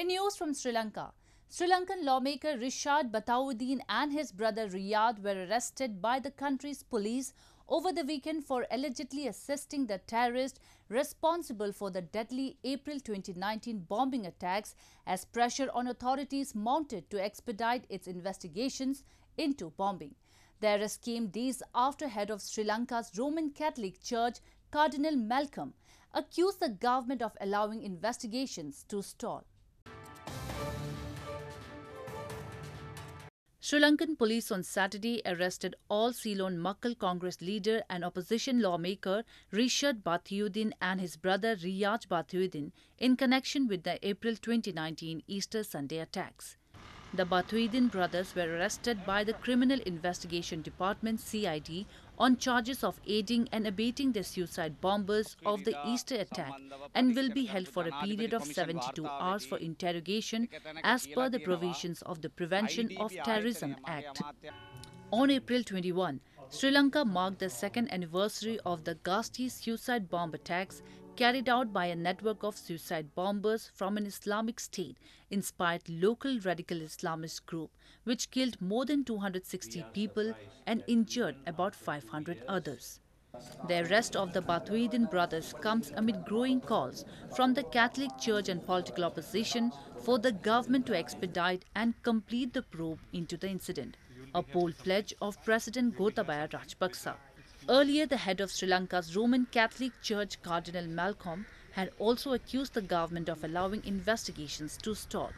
In news from Sri Lanka, Sri Lankan lawmaker Rishad Bataudin and his brother Riyad were arrested by the country's police over the weekend for allegedly assisting the terrorist responsible for the deadly April 2019 bombing attacks as pressure on authorities mounted to expedite its investigations into bombing. The arrest came days after head of Sri Lanka's Roman Catholic Church, Cardinal Malcolm, accused the government of allowing investigations to stall. Sri Lankan police on Saturday arrested all Ceylon Makkal Congress leader and opposition lawmaker Rishad Bathiuddin and his brother Riyaj Bathiuddin in connection with the April 2019 Easter Sunday attacks. The Batuidin brothers were arrested by the Criminal Investigation Department CID on charges of aiding and abetting the suicide bombers of the Easter attack and will be held for a period of 72 hours for interrogation as per the provisions of the Prevention of Terrorism Act. On April 21, Sri Lanka marked the second anniversary of the ghastly suicide bomb attacks carried out by a network of suicide bombers from an Islamic State inspired local radical Islamist group which killed more than 260 people and injured about 500 others. The arrest of the Batuidin brothers comes amid growing calls from the Catholic Church and political opposition for the government to expedite and complete the probe into the incident, a bold pledge of President Gotabaya Rajapaksa. Earlier, the head of Sri Lanka's Roman Catholic Church, Cardinal Malcolm, had also accused the government of allowing investigations to stall.